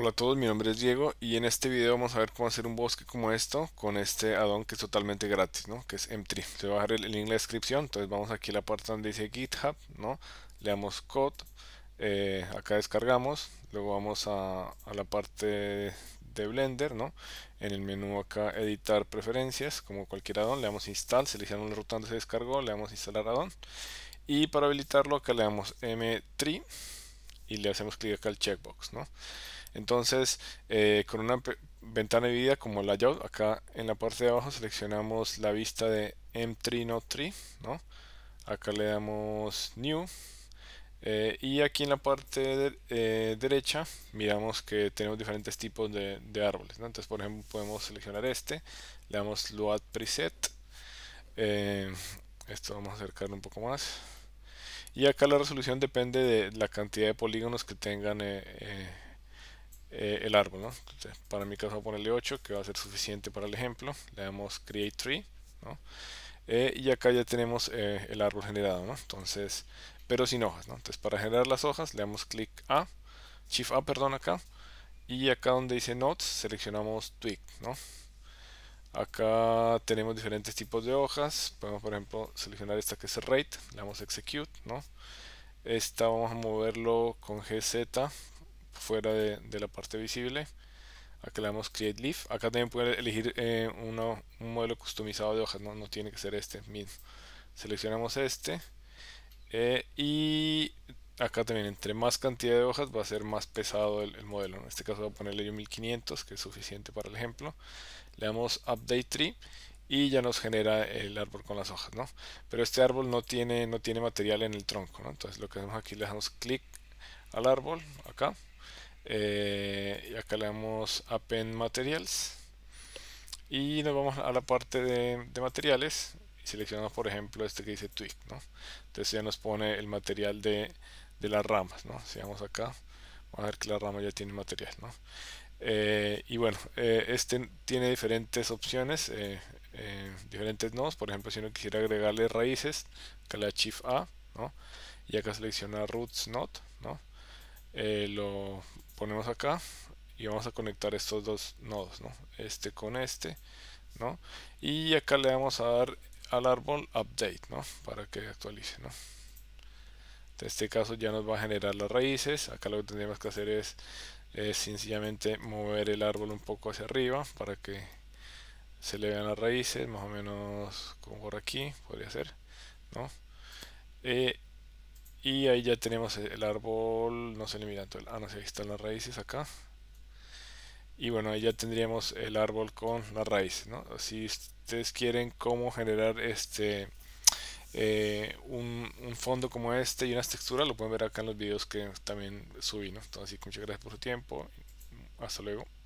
Hola a todos, mi nombre es Diego y en este video vamos a ver cómo hacer un bosque como esto con este addon que es totalmente gratis, ¿no? Que es M3. Te voy a dejar el, link en la descripción, entonces vamos aquí a la parte donde dice GitHub, ¿no? Le damos code, eh, acá descargamos, luego vamos a, la parte de Blender, ¿no? En el menú acá editar preferencias, como cualquier addon, le damos install, seleccionamos la ruta donde se descargó, le damos instalar addon y para habilitarlo acá le damos M3 y le hacemos clic acá al checkbox, ¿no? Entonces, eh, con una ventana dividida como layout, acá en la parte de abajo seleccionamos la vista de M3 Note 3, ¿no? Acá le damos New. Eh, y aquí en la parte eh, derecha miramos que tenemos diferentes tipos de, árboles. Entonces, por ejemplo, podemos seleccionar este. Le damos Load Preset. esto vamos a acercarlo un poco más. Y acá la resolución depende de la cantidad de polígonos que tengan eh, el árbol. para mi caso a ponerle 8, que va a ser suficiente para el ejemplo. Le damos create tree. Eh, y acá ya tenemos eh, el árbol generado. Entonces, pero sin hojas. ¿no? Entonces, para generar las hojas, le damos clic a, Shift A, perdón, acá. Y acá donde dice notes seleccionamos tweak ¿no? Acá tenemos diferentes tipos de hojas. Podemos, por ejemplo, seleccionar esta que es Rate. Le damos Execute. ¿no? Esta vamos a moverlo con GZ fuera de, la parte visible acá le damos create leaf acá también puede elegir eh, un modelo customizado de hojas no, tiene que ser este mismo seleccionamos este eh, y acá también entre más cantidad de hojas va a ser más pesado el, modelo en este caso voy a ponerle yo 1500 que es suficiente para el ejemplo le damos update tree y ya nos genera el árbol con las hojas ¿no? pero este árbol no tiene no tiene material en el tronco entonces lo que hacemos aquí le damos clic al árbol acá eh, y acá le damos append materials y nos vamos a la parte de, materiales y seleccionamos por ejemplo este que dice twig ¿no? entonces ya nos pone el material de, las ramas ¿no? si vamos acá vamos a ver que la rama ya tiene material eh, y bueno eh, este tiene diferentes opciones diferentes nodos por ejemplo si uno quisiera agregarle raíces acá le da shift a y acá selecciona roots node ¿no? Eh, lo ponemos acá y vamos a conectar estos dos nodos, Este con este, ¿no? Y acá le vamos a dar al árbol update, ¿no? Para que actualice, En este caso ya nos va a generar las raíces. Acá lo que tendríamos que hacer es, sencillamente mover el árbol un poco hacia arriba para que se le vean las raíces, más o menos como por aquí, podría ser, ¿no? Eh, y ahí ya tenemos el árbol, no se eliminan Ah, no sé, están las raíces acá. Y bueno, ahí ya tendríamos el árbol con las raíces, ¿no? Si ustedes quieren cómo generar este... Eh, un, fondo como este y unas texturas lo pueden ver acá en los videos que también subí, ¿no? Entonces, muchas gracias por su tiempo. Hasta luego.